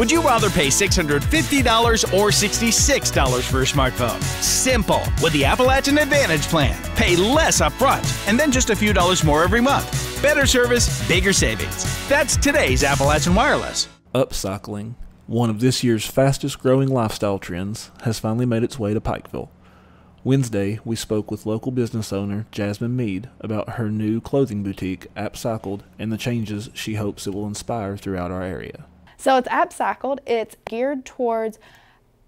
Would you rather pay $650 or $66 for a smartphone? Simple. With the Appalachian Advantage plan, pay less upfront and then just a few dollars more every month. Better service, bigger savings. That's today's Appalachian Wireless. Upcycling, one of this year's fastest growing lifestyle trends, has finally made its way to Pikeville. Wednesday, we spoke with local business owner Jasmine Mead about her new clothing boutique, Upcycled, and the changes she hopes it will inspire throughout our area. So it's upcycled, it's geared towards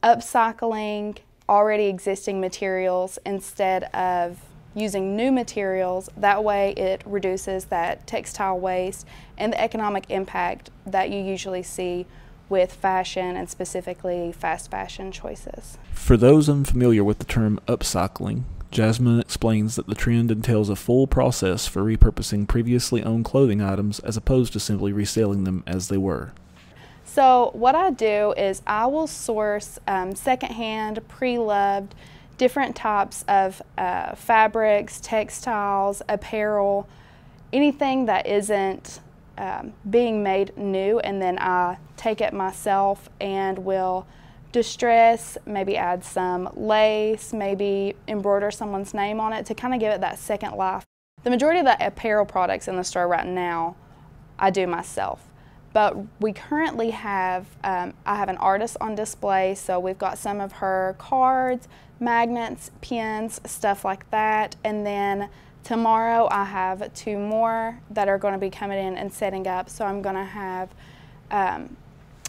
upcycling already existing materials instead of using new materials. That way it reduces that textile waste and the economic impact that you usually see with fashion and specifically fast fashion choices. For those unfamiliar with the term upcycling, Jasmine explains that the trend entails a full process for repurposing previously owned clothing items as opposed to simply reselling them as they were. So what I do is I will source um, secondhand, pre-loved, different types of uh, fabrics, textiles, apparel, anything that isn't um, being made new and then I take it myself and will distress, maybe add some lace, maybe embroider someone's name on it to kind of give it that second life. The majority of the apparel products in the store right now I do myself. But we currently have, um, I have an artist on display, so we've got some of her cards, magnets, pins, stuff like that. And then tomorrow I have two more that are going to be coming in and setting up. So I'm going to have um,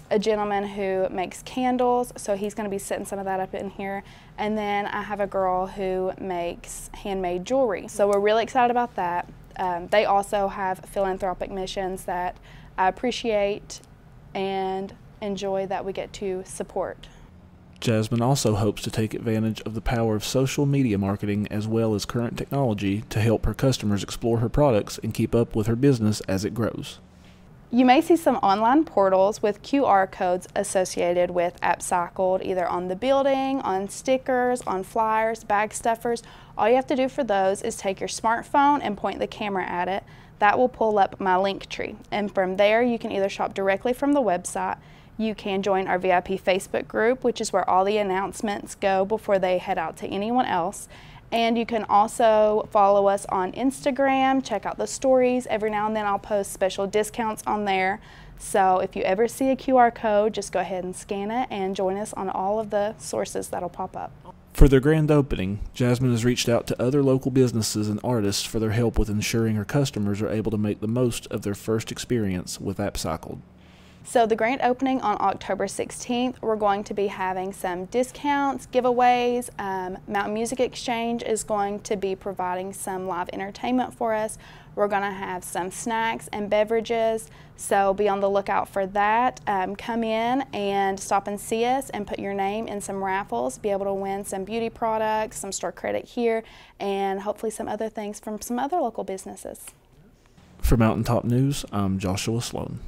a gentleman who makes candles, so he's going to be setting some of that up in here. And then I have a girl who makes handmade jewelry. So we're really excited about that. Um, they also have philanthropic missions that I appreciate and enjoy that we get to support. Jasmine also hopes to take advantage of the power of social media marketing as well as current technology to help her customers explore her products and keep up with her business as it grows. You may see some online portals with QR codes associated with AppCycled either on the building, on stickers, on flyers, bag stuffers. All you have to do for those is take your smartphone and point the camera at it. That will pull up my link tree. And from there, you can either shop directly from the website, you can join our VIP Facebook group, which is where all the announcements go before they head out to anyone else and you can also follow us on Instagram, check out the stories. Every now and then I'll post special discounts on there. So if you ever see a QR code, just go ahead and scan it and join us on all of the sources that'll pop up. For their grand opening, Jasmine has reached out to other local businesses and artists for their help with ensuring her customers are able to make the most of their first experience with AppCycled. So the grand opening on October 16th, we're going to be having some discounts, giveaways. Um, Mountain Music Exchange is going to be providing some live entertainment for us. We're going to have some snacks and beverages, so be on the lookout for that. Um, come in and stop and see us and put your name in some raffles, be able to win some beauty products, some store credit here, and hopefully some other things from some other local businesses. For Mountaintop News, I'm Joshua Sloan.